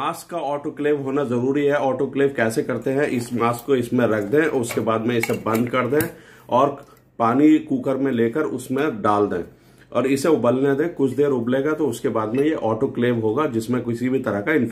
mask का autoclave होना जरूरी है ऑटोक्लेव कैसे करते हैं इस मास्क को इसमें रख दें उसके बाद में इसे बंद कर दें और पानी कुकर में लेकर उसमें डाल दें और इसे उबलने दें कुछ देर उबलेगा तो उसके बाद में ये ऑटोक्लेव होगा जिसमें किसी भी तरह का इन्फेक्शन